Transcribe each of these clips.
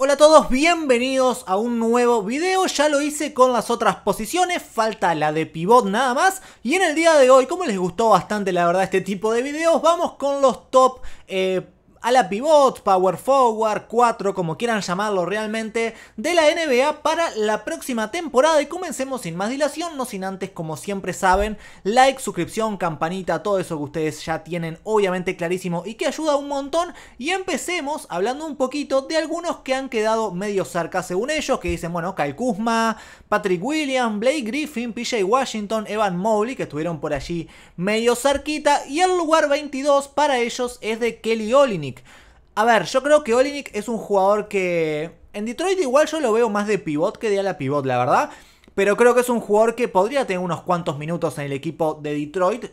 Hola a todos, bienvenidos a un nuevo video, ya lo hice con las otras posiciones, falta la de pivot nada más y en el día de hoy, como les gustó bastante la verdad este tipo de videos, vamos con los top eh, a la pivot, power forward, 4, como quieran llamarlo realmente, de la NBA para la próxima temporada. Y comencemos sin más dilación, no sin antes, como siempre saben, like, suscripción, campanita, todo eso que ustedes ya tienen obviamente clarísimo y que ayuda un montón. Y empecemos hablando un poquito de algunos que han quedado medio cerca, según ellos, que dicen, bueno, Kyle Kuzma, Patrick Williams, Blake Griffin, PJ Washington, Evan Mobley, que estuvieron por allí medio cerquita. Y el lugar 22 para ellos es de Kelly Olini a ver, yo creo que Olinick es un jugador que... En Detroit igual yo lo veo más de pivot que de ala pivot, la verdad. Pero creo que es un jugador que podría tener unos cuantos minutos en el equipo de Detroit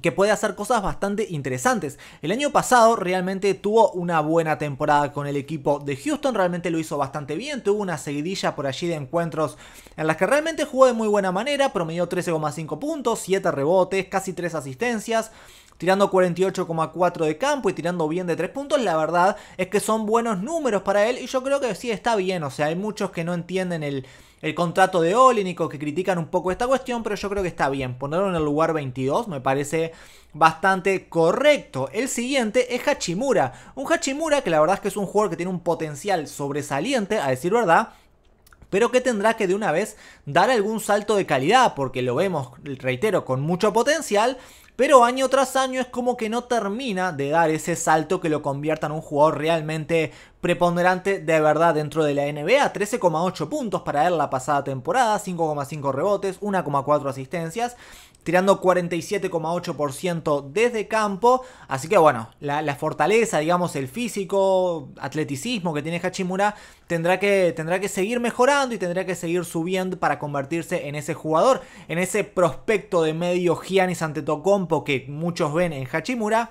que puede hacer cosas bastante interesantes. El año pasado realmente tuvo una buena temporada con el equipo de Houston, realmente lo hizo bastante bien, tuvo una seguidilla por allí de encuentros en las que realmente jugó de muy buena manera, promedió 13,5 puntos, 7 rebotes, casi 3 asistencias tirando 48,4 de campo y tirando bien de 3 puntos, la verdad es que son buenos números para él y yo creo que sí está bien, o sea, hay muchos que no entienden el, contrato de Olinico que critican un poco esta cuestión, pero yo creo que está bien, ponerlo en el lugar 22 me parece bastante correcto. El siguiente es Hachimura, un Hachimura que la verdad es que es un jugador que tiene un potencial sobresaliente, a decir verdad, pero que tendrá que de una vez dar algún salto de calidad, porque lo vemos, reitero, con mucho potencial, pero año tras año es como que no termina de dar ese salto que lo convierta en un jugador realmente preponderante de verdad dentro de la NBA, 13,8 puntos para él la pasada temporada, 5,5 rebotes, 1,4 asistencias, tirando 47,8% desde campo, así que bueno, la, fortaleza, digamos, el físico, atleticismo que tiene Hachimura tendrá que, tendrá que seguir mejorando y tendrá que seguir subiendo para convertirse en ese jugador, en ese prospecto de medio Giannis Antetokounmpo que muchos ven en Hachimura,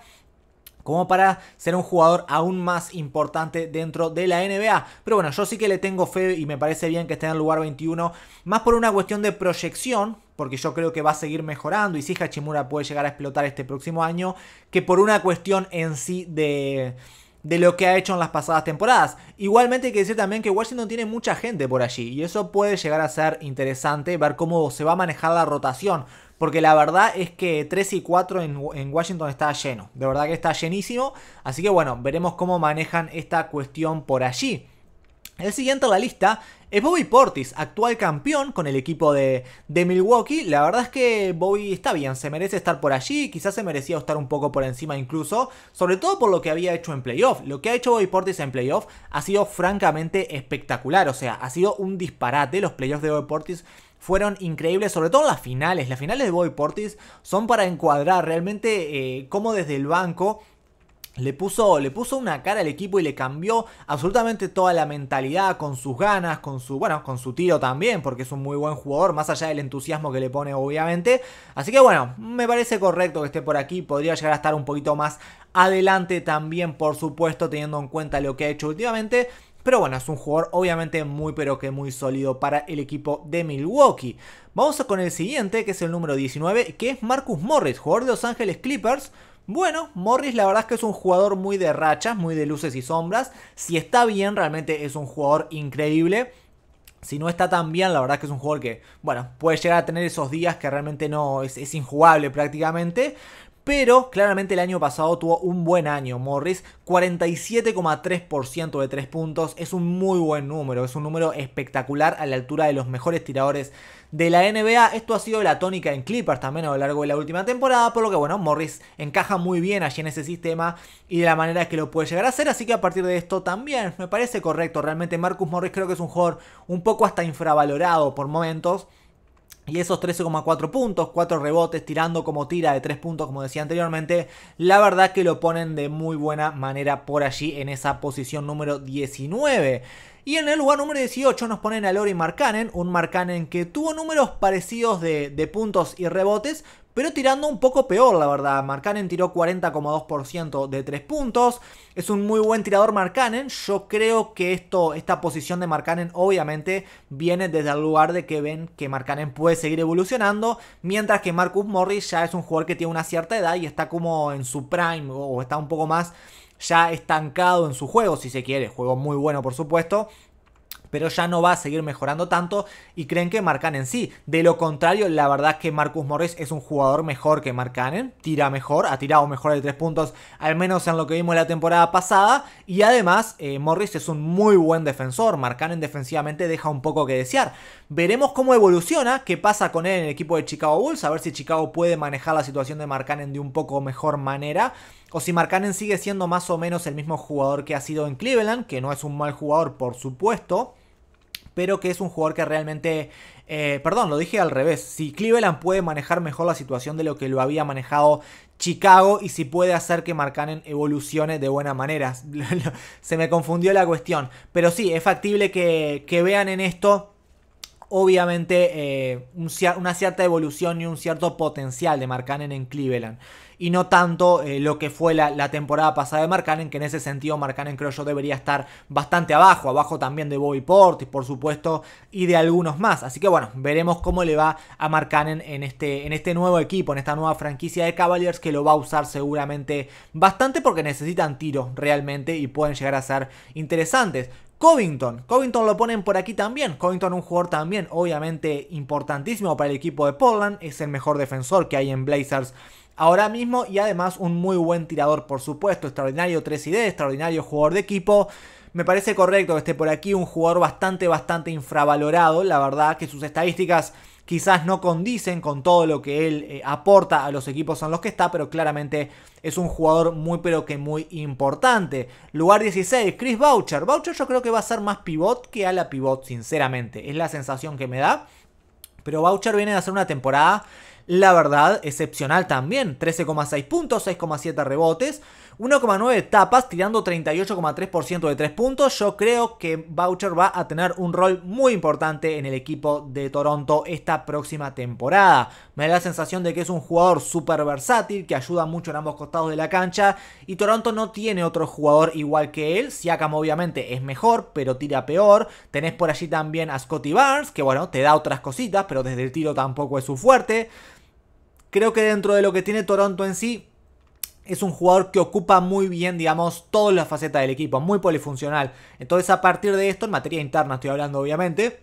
como para ser un jugador aún más importante dentro de la NBA. Pero bueno, yo sí que le tengo fe y me parece bien que esté en el lugar 21, más por una cuestión de proyección, porque yo creo que va a seguir mejorando y si Hachimura puede llegar a explotar este próximo año, que por una cuestión en sí de de lo que ha hecho en las pasadas temporadas. Igualmente hay que decir también que Washington tiene mucha gente por allí y eso puede llegar a ser interesante ver cómo se va a manejar la rotación. Porque la verdad es que 3 y 4 en, en Washington está lleno. De verdad que está llenísimo. Así que bueno, veremos cómo manejan esta cuestión por allí. El siguiente en la lista es Bobby Portis, actual campeón con el equipo de, Milwaukee. La verdad es que Bobby está bien, se merece estar por allí, quizás se merecía estar un poco por encima incluso, sobre todo por lo que había hecho en playoff. Lo que ha hecho Bobby Portis en playoff ha sido francamente espectacular, o sea, ha sido un disparate los playoffs de Bobby Portis fueron increíbles, sobre todo las finales. Las finales de Bobby Portis son para encuadrar realmente como eh, cómo desde el banco le puso, le puso una cara al equipo y le cambió absolutamente toda la mentalidad con sus ganas, con su, bueno, con su tiro también, porque es un muy buen jugador, más allá del entusiasmo que le pone obviamente. Así que bueno, me parece correcto que esté por aquí, podría llegar a estar un poquito más adelante también, por supuesto, teniendo en cuenta lo que ha hecho últimamente. Pero bueno, es un jugador obviamente muy pero que muy sólido para el equipo de Milwaukee. Vamos con el siguiente, que es el número 19, que es Marcus Morris, jugador de Los Ángeles Clippers bueno, Morris la verdad es que es un jugador muy de rachas, muy de luces y sombras. Si está bien, realmente es un jugador increíble. Si no está tan bien, la verdad es que es un jugador que, bueno, puede llegar a tener esos días que realmente no es, es injugable prácticamente pero claramente el año pasado tuvo un buen año Morris, 47,3% de 3 puntos, es un muy buen número, es un número espectacular a la altura de los mejores tiradores de la NBA. Esto ha sido la tónica en Clippers también a lo largo de la última temporada, por lo que bueno, Morris encaja muy bien allí en ese sistema y de la manera que lo puede llegar a hacer, así que a partir de esto también me parece correcto. Realmente Marcus Morris creo que es un jugador un poco hasta infravalorado por momentos. Y esos 13,4 puntos, 4 rebotes, tirando como tira de 3 puntos, como decía anteriormente, la verdad que lo ponen de muy buena manera por allí en esa posición número 19. Y en el lugar número 18 nos ponen a Lori Markkanen, un Markkanen que tuvo números parecidos de, puntos y rebotes, pero tirando un poco peor, la verdad. Markkanen tiró 40,2% de 3 puntos. Es un muy buen tirador Markkanen. Yo creo que esto, esta posición de Markkanen obviamente viene desde el lugar de que ven que Markkanen puede seguir evolucionando, mientras que Marcus Morris ya es un jugador que tiene una cierta edad y está como en su prime o está un poco más ya estancado en su juego, si se quiere. Juego muy bueno, por supuesto, pero ya no va a seguir mejorando tanto y creen que Marcanen sí. De lo contrario, la verdad es que Marcus Morris es un jugador mejor que Marcanen, tira mejor, ha tirado mejor de tres puntos, al menos en lo que vimos la temporada pasada, y además eh, Morris es un muy buen defensor, Marcanen defensivamente deja un poco que desear. Veremos cómo evoluciona, qué pasa con él en el equipo de Chicago Bulls, a ver si Chicago puede manejar la situación de Cannon de un poco mejor manera, o si Cannon sigue siendo más o menos el mismo jugador que ha sido en Cleveland, que no es un mal jugador por supuesto, pero que es un jugador que realmente... Eh, perdón, lo dije al revés. Si Cleveland puede manejar mejor la situación de lo que lo había manejado Chicago y si puede hacer que Marcanen evolucione de buena manera. Se me confundió la cuestión. Pero sí, es factible que, que vean en esto obviamente eh, una cierta evolución y un cierto potencial de Markkanen en Cleveland. Y no tanto eh, lo que fue la, temporada pasada de Markkanen, que en ese sentido Markkanen creo yo debería estar bastante abajo, abajo también de Bobby Portis, por supuesto, y de algunos más. Así que bueno, veremos cómo le va a Markkanen en este, en este nuevo equipo, en esta nueva franquicia de Cavaliers, que lo va a usar seguramente bastante porque necesitan tiros realmente y pueden llegar a ser interesantes. Covington. Covington lo ponen por aquí también. Covington un jugador también obviamente importantísimo para el equipo de Portland. Es el mejor defensor que hay en Blazers ahora mismo y además un muy buen tirador por supuesto. Extraordinario 3D, extraordinario jugador de equipo. Me parece correcto que esté por aquí un jugador bastante, bastante infravalorado. La verdad que sus estadísticas quizás no condicen con todo lo que él eh, aporta a los equipos en los que está, pero claramente es un jugador muy pero que muy importante. Lugar 16, Chris Boucher. Boucher yo creo que va a ser más pivot que a la pivot, sinceramente. Es la sensación que me da. Pero Boucher viene de hacer una temporada, la verdad, excepcional también. 13,6 puntos, 6,7 rebotes. 1,9 tapas, tirando 38,3% de 3 puntos. Yo creo que Boucher va a tener un rol muy importante en el equipo de Toronto esta próxima temporada. Me da la sensación de que es un jugador súper versátil, que ayuda mucho en ambos costados de la cancha. Y Toronto no tiene otro jugador igual que él. Siakam obviamente es mejor, pero tira peor. Tenés por allí también a Scotty Barnes, que bueno, te da otras cositas, pero desde el tiro tampoco es su fuerte. Creo que dentro de lo que tiene Toronto en sí, es un jugador que ocupa muy bien, digamos, todas las facetas del equipo, muy polifuncional. Entonces, a partir de esto, en materia interna estoy hablando, obviamente,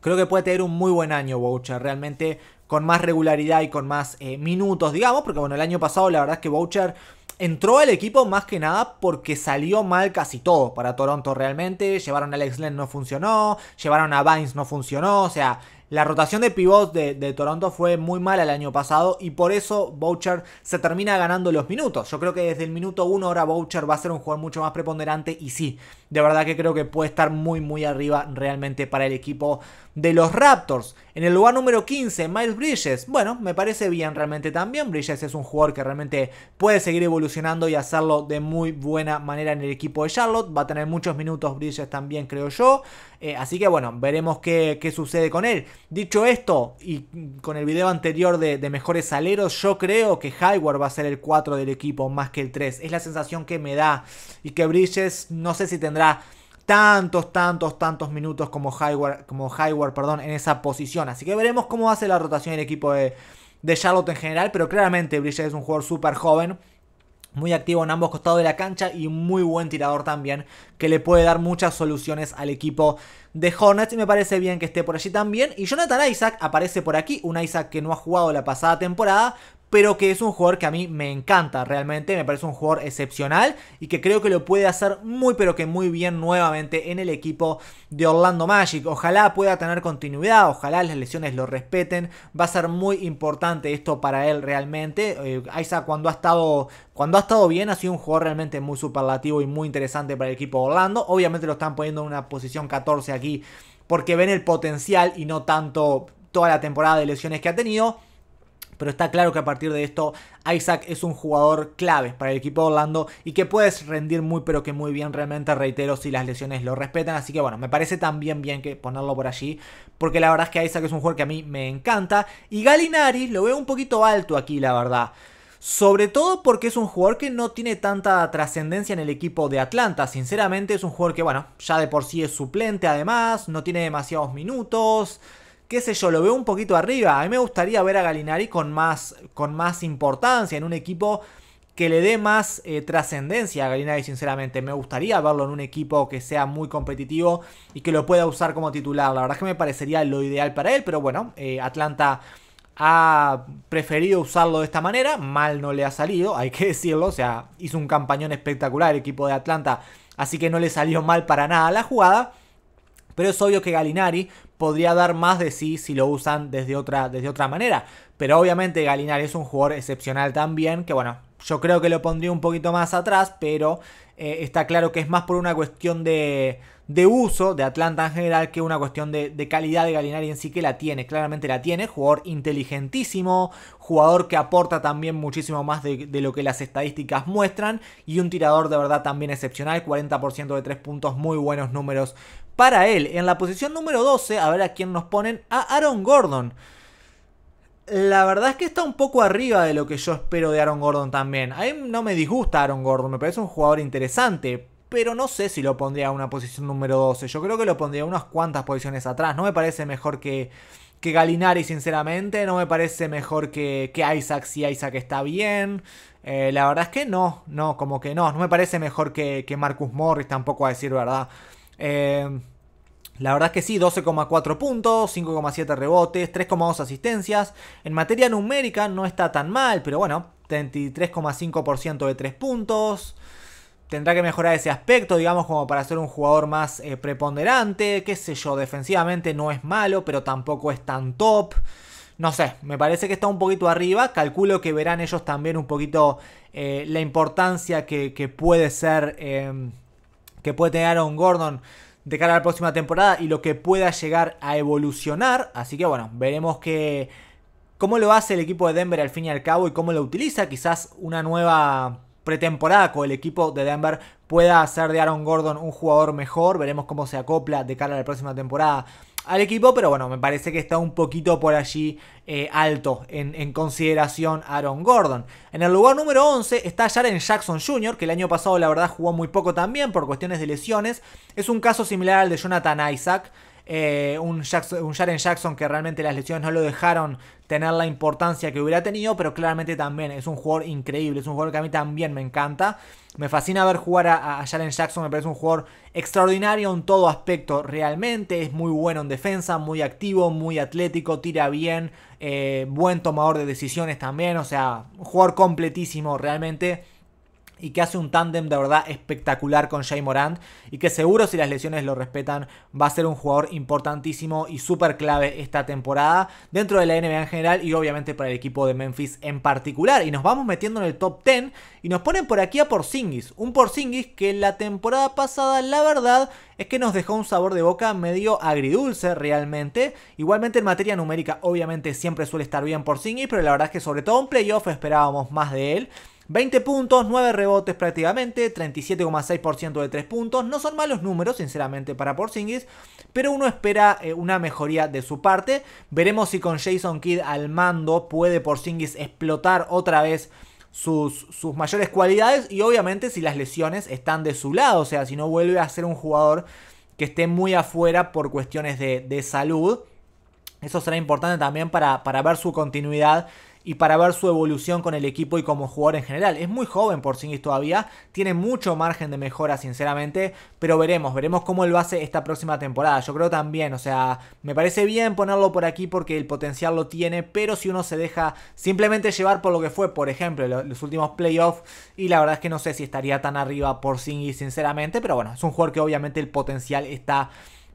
creo que puede tener un muy buen año Boucher, realmente con más regularidad y con más eh, minutos, digamos, porque bueno, el año pasado la verdad es que Boucher entró al equipo más que nada porque salió mal casi todo para Toronto realmente. Llevaron a Alex Len no funcionó, llevaron a Vines no funcionó, o sea, la rotación de pivots de, Toronto fue muy mala el año pasado y por eso Boucher se termina ganando los minutos. Yo creo que desde el minuto 1 ahora Boucher va a ser un jugador mucho más preponderante y sí, de verdad que creo que puede estar muy muy arriba realmente para el equipo de los Raptors. En el lugar número 15, Miles Bridges. Bueno, me parece bien realmente también. Bridges es un jugador que realmente puede seguir evolucionando y hacerlo de muy buena manera en el equipo de Charlotte. Va a tener muchos minutos Bridges también, creo yo. Eh, así que bueno, veremos qué, sucede con él. Dicho esto, y con el video anterior de, mejores aleros, yo creo que Hayward va a ser el 4 del equipo más que el 3. Es la sensación que me da. Y que Bridges, no sé si tendrá tantos, tantos, tantos minutos como Highward, como perdón, en esa posición. Así que veremos cómo hace la rotación el equipo de, de Charlotte en general, pero claramente Bridget es un jugador súper joven. Muy activo en ambos costados de la cancha y muy buen tirador también, que le puede dar muchas soluciones al equipo de Hornets. Y me parece bien que esté por allí también. Y Jonathan Isaac aparece por aquí, un Isaac que no ha jugado la pasada temporada, pero que es un jugador que a mí me encanta realmente, me parece un jugador excepcional y que creo que lo puede hacer muy pero que muy bien nuevamente en el equipo de Orlando Magic. Ojalá pueda tener continuidad, ojalá las lesiones lo respeten, va a ser muy importante esto para él realmente. Eh, Aiza cuando ha estado cuando ha estado bien ha sido un jugador realmente muy superlativo y muy interesante para el equipo de Orlando. Obviamente lo están poniendo en una posición 14 aquí porque ven el potencial y no tanto toda la temporada de lesiones que ha tenido pero está claro que a partir de esto Isaac es un jugador clave para el equipo de Orlando y que puedes rendir muy pero que muy bien realmente, reitero, si las lesiones lo respetan. Así que bueno, me parece también bien que ponerlo por allí, porque la verdad es que Isaac es un jugador que a mí me encanta. Y Galinari lo veo un poquito alto aquí, la verdad. Sobre todo porque es un jugador que no tiene tanta trascendencia en el equipo de Atlanta. Sinceramente es un jugador que, bueno, ya de por sí es suplente además, no tiene demasiados minutos qué sé yo, lo veo un poquito arriba. A mí me gustaría ver a Galinari con más, con más importancia en un equipo que le dé más eh, trascendencia a Galinari, sinceramente. Me gustaría verlo en un equipo que sea muy competitivo y que lo pueda usar como titular. La verdad que me parecería lo ideal para él, pero bueno, eh, Atlanta ha preferido usarlo de esta manera, mal no le ha salido, hay que decirlo, o sea, hizo un campañón espectacular el equipo de Atlanta, así que no le salió mal para nada la jugada, pero es obvio que Galinari podría dar más de sí si lo usan desde otra, desde otra manera. Pero obviamente Galinari es un jugador excepcional también, que bueno, yo creo que lo pondría un poquito más atrás, pero eh, está claro que es más por una cuestión de, uso de Atlanta en general que una cuestión de, calidad de Galinari en sí que la tiene, claramente la tiene, jugador inteligentísimo, jugador que aporta también muchísimo más de, de lo que las estadísticas muestran y un tirador de verdad también excepcional, 40% de 3 puntos, muy buenos números para él. En la posición número 12, a ver a quién nos ponen, a Aaron Gordon. La verdad es que está un poco arriba de lo que yo espero de Aaron Gordon también. A mí no me disgusta Aaron Gordon, me parece un jugador interesante, pero no sé si lo pondría a una posición número 12. Yo creo que lo pondría unas cuantas posiciones atrás. No me parece mejor que, que Galinari, sinceramente. No me parece mejor que, que Isaac si Isaac está bien. Eh, la verdad es que no, no, como que no. No me parece mejor que, que Marcus Morris, tampoco a decir verdad. Eh, la verdad es que sí, 12,4 puntos, 5,7 rebotes, 3,2 asistencias. En materia numérica no está tan mal, pero bueno, 33,5% de 3 puntos. Tendrá que mejorar ese aspecto, digamos, como para ser un jugador más eh, preponderante. Qué sé yo, defensivamente no es malo, pero tampoco es tan top. No sé, me parece que está un poquito arriba. Calculo que verán ellos también un poquito eh, la importancia que, puede ser... Em, que puede tener Aaron Gordon de cara a la próxima temporada y lo que pueda llegar a evolucionar. Así que bueno, veremos que, cómo lo hace el equipo de Denver al fin y al cabo y cómo lo utiliza. Quizás una nueva pretemporada con el equipo de Denver pueda hacer de Aaron Gordon un jugador mejor. Veremos cómo se acopla de cara a la próxima temporada al equipo, pero bueno, me parece que está un poquito por allí eh, alto en, consideración Aaron Gordon. En el lugar número 11 está Jaren Jackson Jr., que el año pasado la verdad jugó muy poco también por cuestiones de lesiones. Es un caso similar al de Jonathan Isaac. Eh, un, un Jaren Jackson que realmente las lesiones no lo dejaron tener la importancia que hubiera tenido, pero claramente también es un jugador increíble, es un jugador que a mí también me encanta. Me fascina ver jugar a, a Jaren Jackson, me parece un jugador extraordinario en todo aspecto realmente, es muy bueno en defensa, muy activo, muy atlético, tira bien, eh, buen tomador de decisiones también, o sea, un jugador completísimo realmente y que hace un tándem de verdad espectacular con Jay Morant y que seguro si las lesiones lo respetan va a ser un jugador importantísimo y súper clave esta temporada dentro de la NBA en general y obviamente para el equipo de Memphis en particular. Y nos vamos metiendo en el top 10 y nos ponen por aquí a Porzingis, un Porzingis que la temporada pasada la verdad es que nos dejó un sabor de boca medio agridulce realmente. Igualmente en materia numérica obviamente siempre suele estar bien Porzingis, pero la verdad es que sobre todo en playoff esperábamos más de él. 20 puntos, 9 rebotes prácticamente, 37,6% de 3 puntos. No son malos números, sinceramente, para Porzingis, pero uno espera eh, una mejoría de su parte. Veremos si con Jason Kidd al mando puede Porzingis explotar otra vez sus, sus, mayores cualidades y obviamente si las lesiones están de su lado, o sea, si no vuelve a ser un jugador que esté muy afuera por cuestiones de, salud. Eso será importante también para, para ver su continuidad y para ver su evolución con el equipo y como jugador en general. Es muy joven por Porzingis todavía, tiene mucho margen de mejora sinceramente, pero veremos, veremos cómo él lo hace esta próxima temporada. Yo creo también, o sea, me parece bien ponerlo por aquí porque el potencial lo tiene, pero si uno se deja simplemente llevar por lo que fue, por ejemplo, los últimos playoffs, y la verdad es que no sé si estaría tan arriba por Porzingis sinceramente, pero bueno, es un jugador que obviamente el potencial está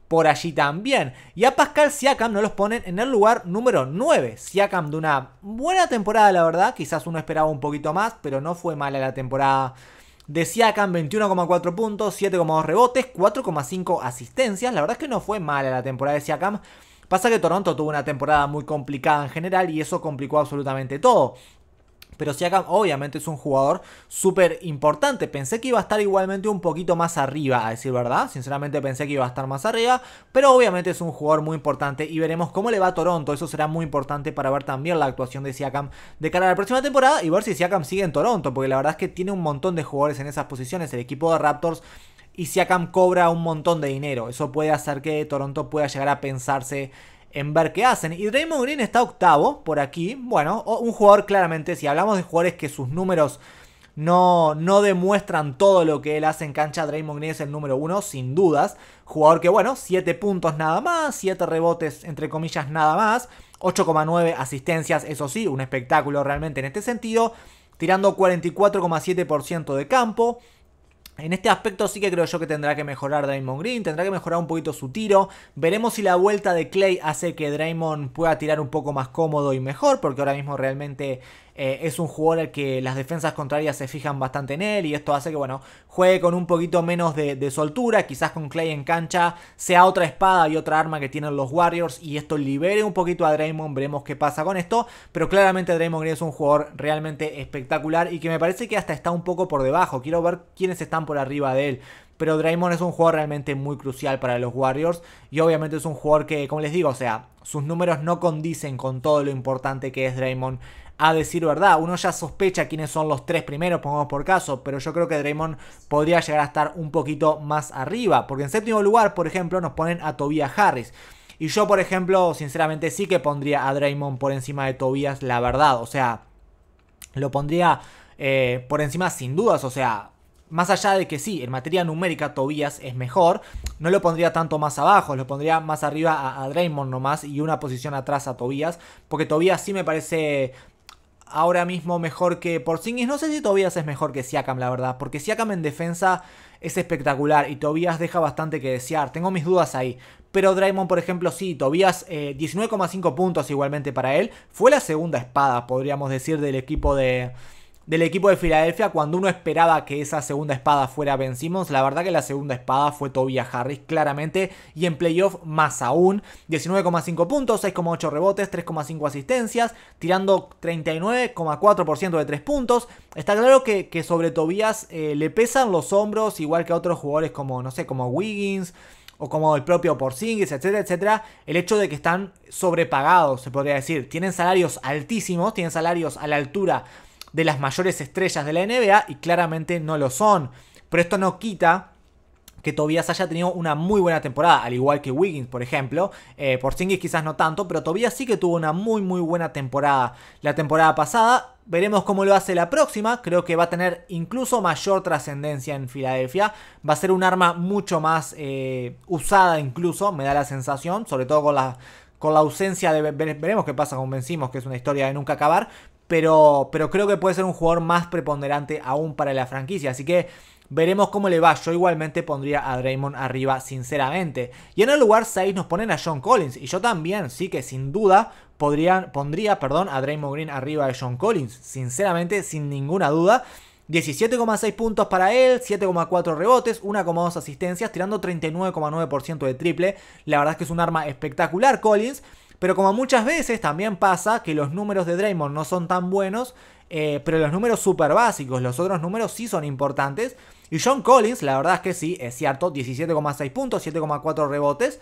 por allí también. Y a Pascal Siakam no los ponen en el lugar número 9. Siakam de una buena temporada, la verdad. Quizás uno esperaba un poquito más, pero no fue mala la temporada de Siakam. 21,4 puntos, 7,2 rebotes, 4,5 asistencias. La verdad es que no fue mala la temporada de Siakam. Pasa que Toronto tuvo una temporada muy complicada en general y eso complicó absolutamente todo. Pero Siakam obviamente es un jugador súper importante. Pensé que iba a estar igualmente un poquito más arriba, a decir verdad. Sinceramente pensé que iba a estar más arriba. Pero obviamente es un jugador muy importante. Y veremos cómo le va a Toronto. Eso será muy importante para ver también la actuación de Siakam de cara a la próxima temporada. Y ver si Siakam sigue en Toronto. Porque la verdad es que tiene un montón de jugadores en esas posiciones. El equipo de Raptors y Siakam cobra un montón de dinero. Eso puede hacer que Toronto pueda llegar a pensarse en ver qué hacen. Y Draymond Green está octavo por aquí. Bueno, un jugador claramente, si hablamos de jugadores que sus números no, no demuestran todo lo que él hace en cancha, Draymond Green es el número uno, sin dudas. Jugador que, bueno, 7 puntos nada más, 7 rebotes, entre comillas, nada más. 8,9 asistencias, eso sí, un espectáculo realmente en este sentido. Tirando 44,7% de campo, en este aspecto sí que creo yo que tendrá que mejorar Draymond Green, tendrá que mejorar un poquito su tiro. Veremos si la vuelta de Clay hace que Draymond pueda tirar un poco más cómodo y mejor, porque ahora mismo realmente eh, es un jugador al que las defensas contrarias se fijan bastante en él y esto hace que, bueno, juegue con un poquito menos de, soltura, quizás con Clay en cancha sea otra espada y otra arma que tienen los Warriors y esto libere un poquito a Draymond, veremos qué pasa con esto, pero claramente Draymond es un jugador realmente espectacular y que me parece que hasta está un poco por debajo, quiero ver quiénes están por arriba de él pero Draymond es un jugador realmente muy crucial para los Warriors y obviamente es un jugador que, como les digo, o sea, sus números no condicen con todo lo importante que es Draymond a decir verdad. Uno ya sospecha quiénes son los tres primeros, pongamos por caso, pero yo creo que Draymond podría llegar a estar un poquito más arriba. Porque en séptimo lugar, por ejemplo, nos ponen a Tobias Harris. Y yo, por ejemplo, sinceramente sí que pondría a Draymond por encima de Tobias, la verdad. O sea, lo pondría eh, por encima sin dudas. O sea, más allá de que sí, en materia numérica Tobias es mejor, no lo pondría tanto más abajo, lo pondría más arriba a, a, Draymond nomás y una posición atrás a Tobias, porque Tobias sí me parece ahora mismo mejor que Porzingis. No sé si Tobias es mejor que Siakam, la verdad, porque Siakam en defensa es espectacular y Tobias deja bastante que desear. Tengo mis dudas ahí. Pero Draymond, por ejemplo, sí, Tobias 19,5 eh, puntos igualmente para él. Fue la segunda espada, podríamos decir, del equipo de, del equipo de Filadelfia cuando uno esperaba que esa segunda espada fuera Ben Simmons. La verdad que la segunda espada fue Tobias Harris claramente y en playoff más aún. 19,5 puntos, 6,8 rebotes, 3,5 asistencias, tirando 39,4% de 3 puntos. Está claro que, sobre Tobias eh, le pesan los hombros igual que a otros jugadores como, no sé, como Wiggins o como el propio Porzingis, etcétera, etcétera, el hecho de que están sobrepagados, se podría decir. Tienen salarios altísimos, tienen salarios a la altura de las mayores estrellas de la NBA y claramente no lo son. Pero esto no quita que Tobias haya tenido una muy buena temporada, al igual que Wiggins, por ejemplo. Eh, por Singis quizás no tanto, pero Tobias sí que tuvo una muy muy buena temporada la temporada pasada. Veremos cómo lo hace la próxima. Creo que va a tener incluso mayor trascendencia en Filadelfia. Va a ser un arma mucho más eh, usada incluso, me da la sensación, sobre todo con la, con la ausencia de... Veremos qué pasa con Vencimos, que es una historia de nunca acabar pero, pero creo que puede ser un jugador más preponderante aún para la franquicia. Así que veremos cómo le va. Yo igualmente pondría a Draymond arriba, sinceramente. Y en el lugar 6 nos ponen a John Collins. Y yo también, sí que sin duda podrían, pondría perdón, a Draymond Green arriba de John Collins. Sinceramente, sin ninguna duda. 17,6 puntos para él, 7,4 rebotes, 1,2 asistencias, tirando 39,9% de triple. La verdad es que es un arma espectacular, Collins. Pero como muchas veces también pasa que los números de Draymond no son tan buenos, eh, pero los números súper básicos, los otros números sí son importantes. Y John Collins, la verdad es que sí, es cierto, 17,6 puntos, 7,4 rebotes.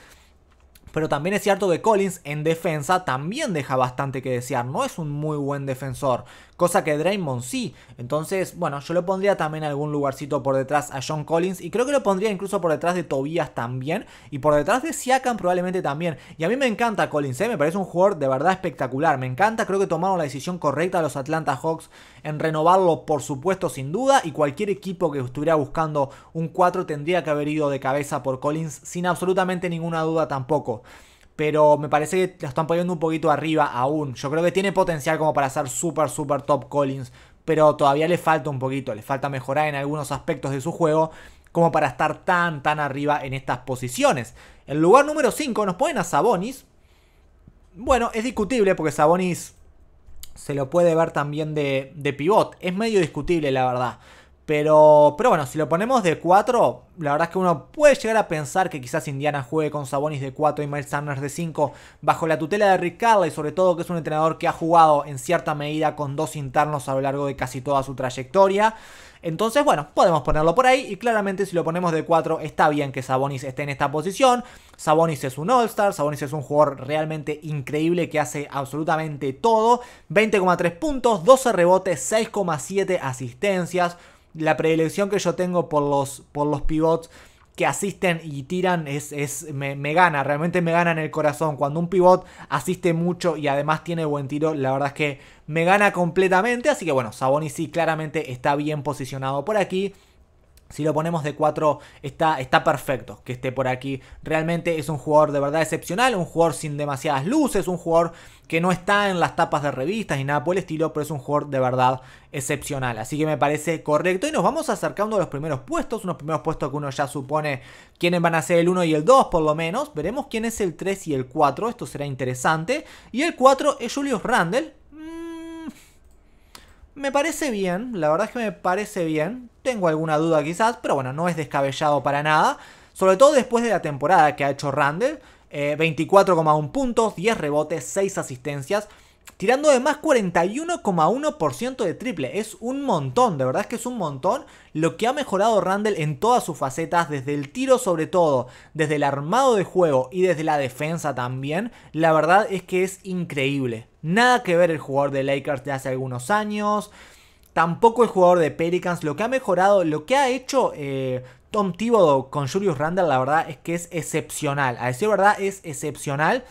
Pero también es cierto que Collins en defensa también deja bastante que desear. No es un muy buen defensor cosa que Draymond sí. Entonces, bueno, yo lo pondría también algún lugarcito por detrás a John Collins y creo que lo pondría incluso por detrás de Tobias también y por detrás de Siakam probablemente también. Y a mí me encanta Collins, ¿eh? me parece un jugador de verdad espectacular, me encanta, creo que tomaron la decisión correcta los Atlanta Hawks en renovarlo por supuesto sin duda y cualquier equipo que estuviera buscando un 4 tendría que haber ido de cabeza por Collins sin absolutamente ninguna duda tampoco pero me parece que lo están poniendo un poquito arriba aún. Yo creo que tiene potencial como para ser súper, súper top Collins, pero todavía le falta un poquito, le falta mejorar en algunos aspectos de su juego como para estar tan, tan arriba en estas posiciones. El lugar número 5 nos ponen a Sabonis. Bueno, es discutible porque Sabonis se lo puede ver también de, de pivot. Es medio discutible, la verdad. Pero, bueno, si lo ponemos de 4, la verdad es que uno puede llegar a pensar que quizás Indiana juegue con Sabonis de 4 y Miles Sanders de 5 bajo la tutela de Rick y sobre todo que es un entrenador que ha jugado en cierta medida con dos internos a lo largo de casi toda su trayectoria. Entonces, bueno, podemos ponerlo por ahí y claramente si lo ponemos de 4 está bien que Sabonis esté en esta posición. Sabonis es un All-Star, Sabonis es un jugador realmente increíble que hace absolutamente todo. 20,3 puntos, 12 rebotes, 6,7 asistencias la predilección que yo tengo por los, por los pivots que asisten y tiran es, me, gana, realmente me gana en el corazón. Cuando un pivot asiste mucho y además tiene buen tiro, la verdad es que me gana completamente. Así que bueno, Sabonis sí claramente está bien posicionado por aquí. Si lo ponemos de 4 está, está perfecto que esté por aquí. Realmente es un jugador de verdad excepcional, un jugador sin demasiadas luces, un jugador que no está en las tapas de revistas ni nada por el estilo, pero es un jugador de verdad excepcional. Así que me parece correcto. Y nos vamos acercando a los primeros puestos, unos primeros puestos que uno ya supone quiénes van a ser el 1 y el 2 por lo menos. Veremos quién es el 3 y el 4, esto será interesante. Y el 4 es Julius Randle me parece bien, la verdad es que me parece bien. Tengo alguna duda quizás, pero bueno, no es descabellado para nada. Sobre todo después de la temporada que ha hecho Randall. Eh, 24,1 puntos, 10 rebotes, 6 asistencias. Tirando además 41,1% de triple. Es un montón, de verdad es que es un montón lo que ha mejorado Randall en todas sus facetas, desde el tiro sobre todo, desde el armado de juego y desde la defensa también. La verdad es que es increíble. Nada que ver el jugador de Lakers de hace algunos años. Tampoco el jugador de Pelicans. Lo que ha mejorado, lo que ha hecho eh, Tom Thibodeau con Julius Randall la verdad es que es excepcional. A decir verdad, es excepcional.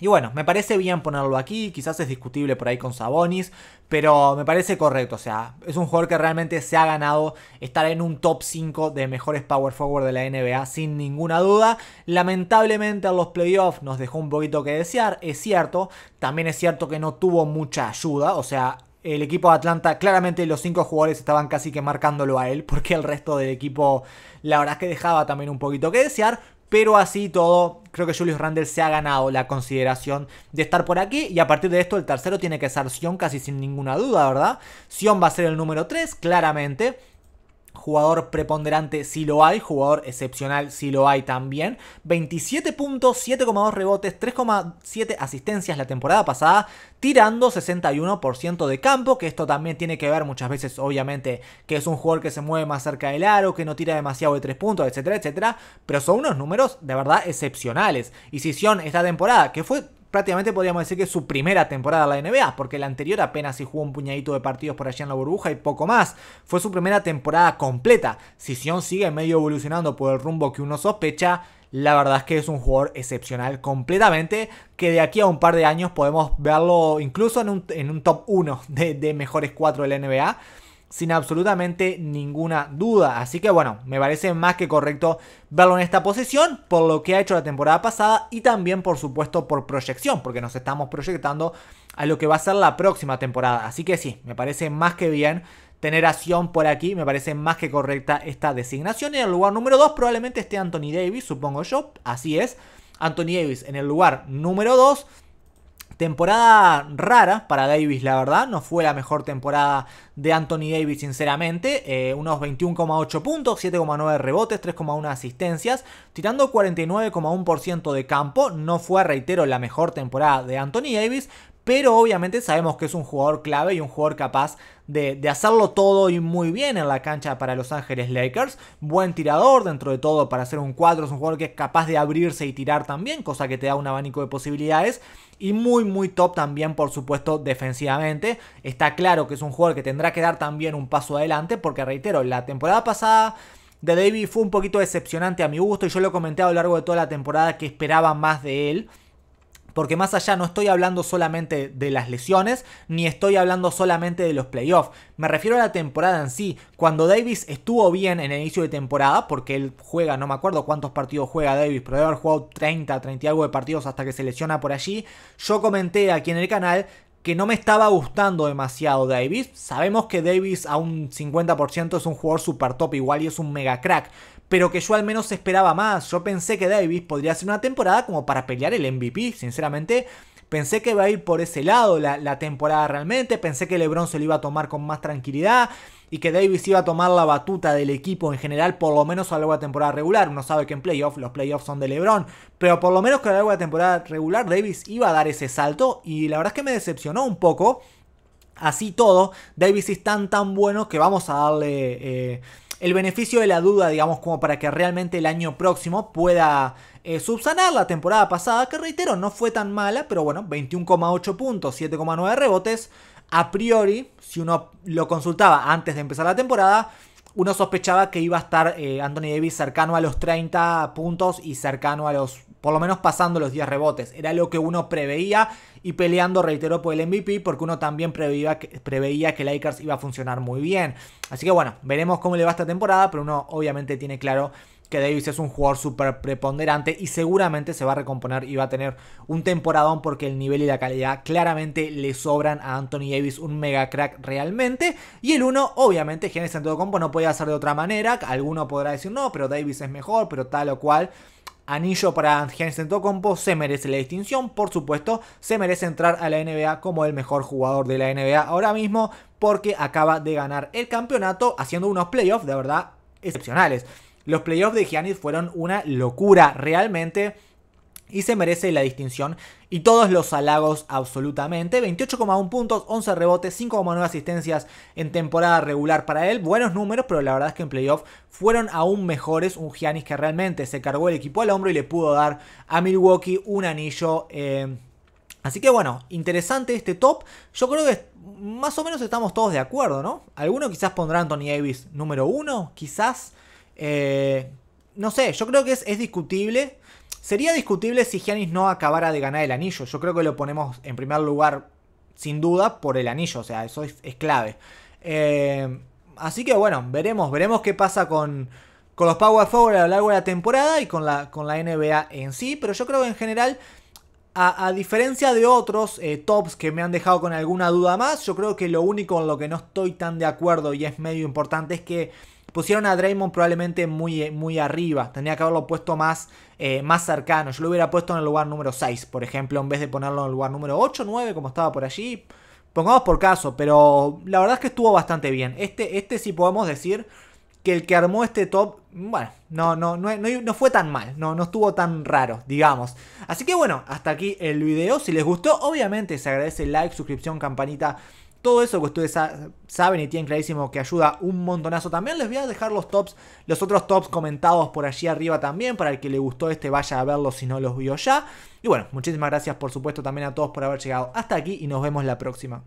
Y bueno, me parece bien ponerlo aquí, quizás es discutible por ahí con Sabonis, pero me parece correcto, o sea, es un jugador que realmente se ha ganado estar en un top 5 de mejores power forward de la NBA sin ninguna duda. Lamentablemente a los playoffs nos dejó un poquito que desear, es cierto, también es cierto que no tuvo mucha ayuda, o sea, el equipo de Atlanta, claramente los 5 jugadores estaban casi que marcándolo a él, porque el resto del equipo, la verdad es que dejaba también un poquito que desear. Pero así todo, creo que Julius Randle se ha ganado la consideración de estar por aquí. Y a partir de esto, el tercero tiene que ser Sion casi sin ninguna duda, ¿verdad? Sion va a ser el número 3, claramente. Jugador preponderante si lo hay, jugador excepcional si lo hay también. 27 puntos, 7,2 rebotes, 3,7 asistencias la temporada pasada, tirando 61% de campo, que esto también tiene que ver muchas veces obviamente que es un jugador que se mueve más cerca del aro, que no tira demasiado de 3 puntos, etcétera, etcétera, pero son unos números de verdad excepcionales. Y si esta temporada, que fue prácticamente podríamos decir que es su primera temporada en la NBA, porque la anterior apenas si jugó un puñadito de partidos por allá en la burbuja y poco más. Fue su primera temporada completa. Si Sion sigue medio evolucionando por el rumbo que uno sospecha, la verdad es que es un jugador excepcional completamente, que de aquí a un par de años podemos verlo incluso en un, top 1 de, de mejores 4 de la NBA sin absolutamente ninguna duda. Así que bueno, me parece más que correcto verlo en esta posición por lo que ha hecho la temporada pasada y también por supuesto por proyección, porque nos estamos proyectando a lo que va a ser la próxima temporada. Así que sí, me parece más que bien tener a por aquí, me parece más que correcta esta designación. Y en el lugar número 2 probablemente esté Anthony Davis, supongo yo, así es. Anthony Davis en el lugar número 2. Temporada rara para Davis, la verdad. No fue la mejor temporada de Anthony Davis, sinceramente. Eh, unos 21,8 puntos, 7,9 rebotes, 3,1 asistencias, tirando 49,1% de campo. No fue, reitero, la mejor temporada de Anthony Davis, pero obviamente sabemos que es un jugador clave y un jugador capaz de, hacerlo todo y muy bien en la cancha para Los Ángeles Lakers. Buen tirador dentro de todo para hacer un 4, es un jugador que es capaz de abrirse y tirar también, cosa que te da un abanico de posibilidades. Y muy, muy top también, por supuesto, defensivamente. Está claro que es un jugador que tendrá que dar también un paso adelante, porque reitero, la temporada pasada de David fue un poquito decepcionante a mi gusto y yo lo comenté a lo largo de toda la temporada que esperaba más de él porque más allá no estoy hablando solamente de las lesiones, ni estoy hablando solamente de los playoffs, me refiero a la temporada en sí, cuando Davis estuvo bien en el inicio de temporada, porque él juega, no me acuerdo cuántos partidos juega Davis, pero debe haber jugado 30, 30 y algo de partidos hasta que se lesiona por allí, yo comenté aquí en el canal que no me estaba gustando demasiado Davis. Sabemos que Davis a un 50% es un jugador super top igual y es un mega crack pero que yo al menos esperaba más. Yo pensé que Davis podría hacer una temporada como para pelear el MVP, sinceramente. Pensé que iba a ir por ese lado la, temporada realmente. Pensé que LeBron se lo iba a tomar con más tranquilidad. Y que Davis iba a tomar la batuta del equipo en general, por lo menos a lo largo de temporada regular. Uno sabe que en playoffs los playoffs son de LeBron. Pero por lo menos que a largo de temporada regular Davis iba a dar ese salto. Y la verdad es que me decepcionó un poco. Así todo, Davis es tan tan bueno que vamos a darle... Eh, el beneficio de la duda, digamos, como para que realmente el año próximo pueda eh, subsanar la temporada pasada, que reitero, no fue tan mala, pero bueno, 21,8 puntos, 7,9 rebotes. A priori, si uno lo consultaba antes de empezar la temporada, uno sospechaba que iba a estar eh, Anthony Davis cercano a los 30 puntos y cercano a los por lo menos pasando los 10 rebotes. Era lo que uno preveía y peleando, reiteró, por el MVP porque uno también preveía que, preveía que Lakers iba a funcionar muy bien. Así que bueno, veremos cómo le va esta temporada, pero uno obviamente tiene claro que Davis es un jugador súper preponderante y seguramente se va a recomponer y va a tener un temporadón porque el nivel y la calidad claramente le sobran a Anthony Davis, un mega crack realmente. Y el 1, obviamente, Genesis Antetokounmpo no podía hacer de otra manera. Alguno podrá decir, no, pero Davis es mejor, pero tal o cual anillo para Giannis Antetokounmpo, se merece la distinción, por supuesto, se merece entrar a la NBA como el mejor jugador de la NBA ahora mismo, porque acaba de ganar el campeonato haciendo unos playoffs de verdad excepcionales. Los playoffs de Giannis fueron una locura, realmente y se merece la distinción y todos los halagos absolutamente. 28,1 puntos, 11 rebotes, 5,9 asistencias en temporada regular para él. Buenos números, pero la verdad es que en playoff fueron aún mejores. Un Giannis que realmente se cargó el equipo al hombro y le pudo dar a Milwaukee un anillo. Eh. Así que bueno, interesante este top. Yo creo que más o menos estamos todos de acuerdo, ¿no? Algunos quizás pondrán Anthony Davis número uno, quizás. Eh, no sé, yo creo que es discutible. Sería discutible si Giannis no acabara de ganar el anillo. Yo creo que lo ponemos en primer lugar, sin duda, por el anillo. O sea, eso es, clave. Eh, así que bueno, veremos. Veremos qué pasa con, con los Power Forward a lo largo de la temporada y con la, con la NBA en sí. Pero yo creo que en general, a, diferencia de otros eh, tops que me han dejado con alguna duda más, yo creo que lo único en lo que no estoy tan de acuerdo y es medio importante es que Pusieron a Draymond probablemente muy, eh, muy arriba. Tendría que haberlo puesto más, eh, más cercano. Yo lo hubiera puesto en el lugar número 6, por ejemplo, en vez de ponerlo en el lugar número 8, 9, como estaba por allí. Pongamos por caso, pero la verdad es que estuvo bastante bien. Este, este sí podemos decir que el que armó este top, bueno, no, no, no, no, fue tan mal, no, no estuvo tan raro, digamos. Así que bueno, hasta aquí el video. Si les gustó, obviamente se agradece like, suscripción, campanita todo eso que ustedes saben y tienen clarísimo que ayuda un montonazo. También les voy a dejar los tops, los otros tops comentados por allí arriba también. Para el que le gustó este, vaya a verlos si no los vio ya. Y bueno, muchísimas gracias por supuesto también a todos por haber llegado hasta aquí y nos vemos la próxima.